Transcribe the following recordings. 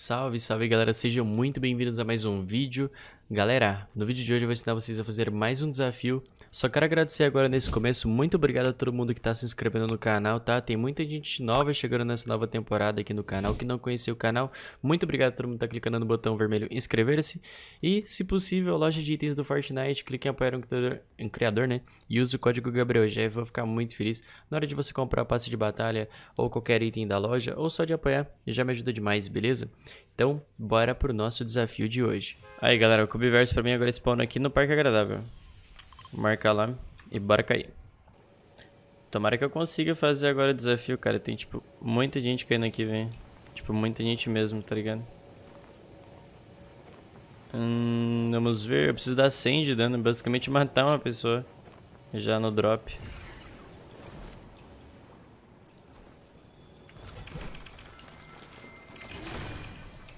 Salve, salve galera, sejam muito bem-vindos a mais um vídeo. Galera, no vídeo de hoje eu vou ensinar vocês a fazer mais um desafio. Só quero agradecer agora nesse começo, muito obrigado a todo mundo que está se inscrevendo no canal, tá? Tem muita gente nova chegando nessa nova temporada aqui no canal, que não conhecia o canal. Muito obrigado a todo mundo que tá clicando no botão vermelho inscrever-se. E, se possível, loja de itens do Fortnite, clique em apoiar um criador, um criador né? E use o código Gabriel GabrielG, vou ficar muito feliz na hora de você comprar passe de batalha ou qualquer item da loja, ou só de apoiar, já me ajuda demais, beleza? Então, bora pro nosso desafio de hoje. Aí, galera, eu Universo pra mim agora spawna aqui no Parque Agradável. Vou marcar lá e bora cair. Tomara que eu consiga fazer agora o desafio, cara. Tem, tipo, muita gente caindo aqui, velho. Tipo, muita gente mesmo, tá ligado? Hum, vamos ver. Eu preciso dar 100 de dano. Basicamente matar uma pessoa. Já no drop.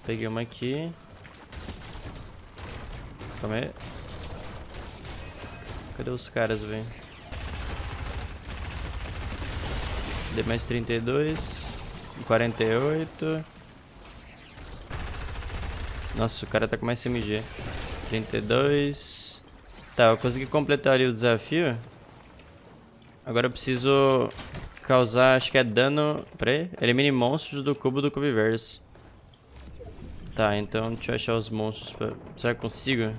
Peguei uma aqui. Calma aí. Cadê os caras, velho? D mais 32. 48. Nossa, o cara tá com mais CMG. 32. Tá, eu consegui completar ali o desafio. Agora eu preciso causar, acho que é dano... Pera aí. Elimine monstros do cubo do cubiverso. Tá, então deixa eu achar os monstros. Pra... Será que eu consigo?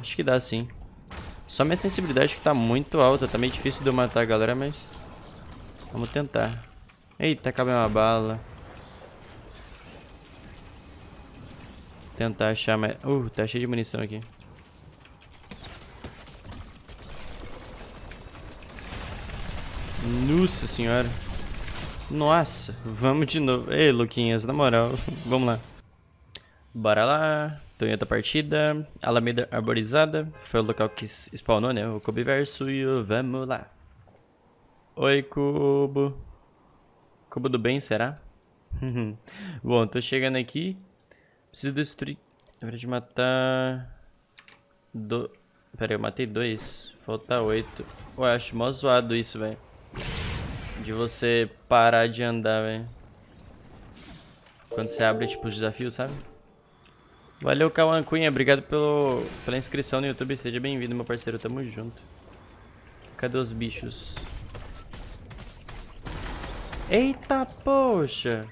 Acho que dá sim. Só minha sensibilidade que tá muito alta. Tá meio difícil de eu matar a galera, mas... Vamos tentar. Eita, acabei uma bala. tentar achar mais... Uh, tá cheio de munição aqui. Nossa senhora. Nossa, vamos de novo. Ei, Luquinhas, na moral, vamos lá. Bora lá. Tô em outra partida. Alameda Arborizada. Foi o local que spawnou, né? O Verso e o vamos lá. Oi, Cubo. Cubo do bem, será? Bom, tô chegando aqui. Preciso destruir... Na verdade, matar... Do... Pera aí, eu matei dois. Falta oito. Ué, acho mó zoado isso, velho. De você parar de andar, velho. Quando você abre, tipo, os desafios, sabe? Valeu, Kawan Cunha. Obrigado pelo, pela inscrição no YouTube. Seja bem-vindo, meu parceiro. Tamo junto. Cadê os bichos? Eita, poxa!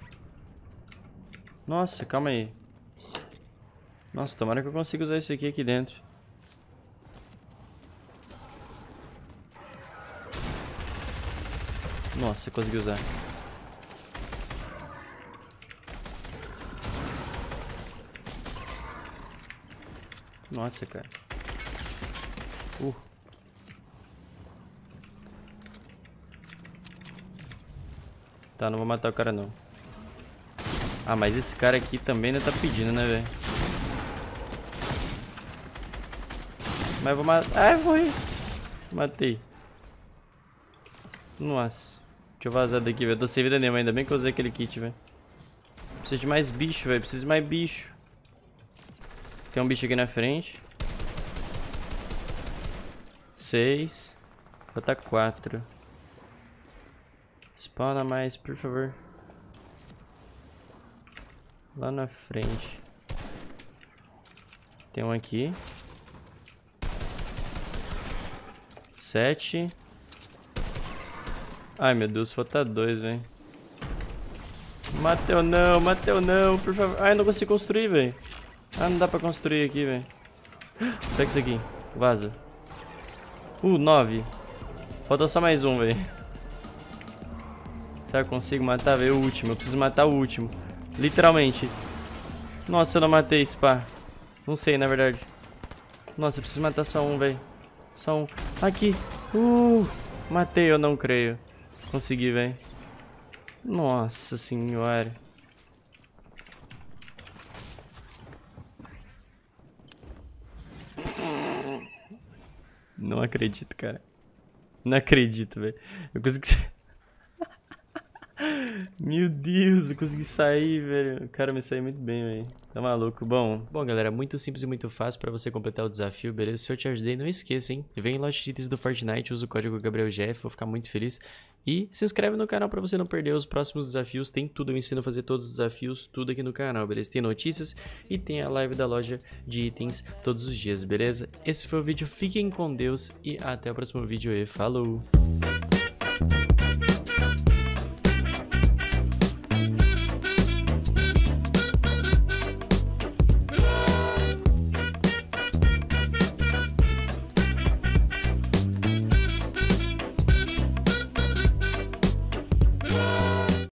Nossa, calma aí. Nossa, tomara que eu consiga usar isso aqui aqui dentro. Nossa, consegui usar. Nossa, cara. Uh. Tá, não vou matar o cara não. Ah, mas esse cara aqui também ainda tá pedindo, né, velho? Mas vou matar... ai ah, morri! Matei. Nossa. Deixa eu vazar daqui, velho. Tô sem vida nenhuma ainda. Bem que eu usei aquele kit, velho. Preciso de mais bicho, velho. Preciso de mais bicho. Tem um bicho aqui na frente. Seis. Falta quatro. Spawna mais, por favor. Lá na frente. Tem um aqui. Sete. Ai, meu Deus, falta tá dois, velho. Mateu não, Mateu não, por favor. Ai, não consegui construir, velho. Ah, não dá pra construir aqui, velho. Pega isso aqui. Vaza. Uh, nove. Faltou só mais um, velho. Será que eu consigo matar, velho? O último. Eu preciso matar o último. Literalmente. Nossa, eu não matei, spa. Não sei, na verdade. Nossa, eu preciso matar só um, velho. Só um. Aqui. Uh, matei, eu não creio. Consegui, velho. Nossa senhora. Não acredito, cara. Não acredito, velho. Eu consegui... Meu Deus, eu consegui sair, velho. Cara, me saí muito bem, velho. Tá maluco? Bom. Bom, galera, muito simples e muito fácil pra você completar o desafio, beleza? Se eu te ajudei, não esqueça, hein? Vem em loja do Fortnite, usa o código GabrielGF, vou ficar muito feliz. E se inscreve no canal para você não perder os próximos desafios. Tem tudo, eu ensino a fazer todos os desafios, tudo aqui no canal, beleza? Tem notícias e tem a live da loja de itens todos os dias, beleza? Esse foi o vídeo, fiquem com Deus e até o próximo vídeo e falou!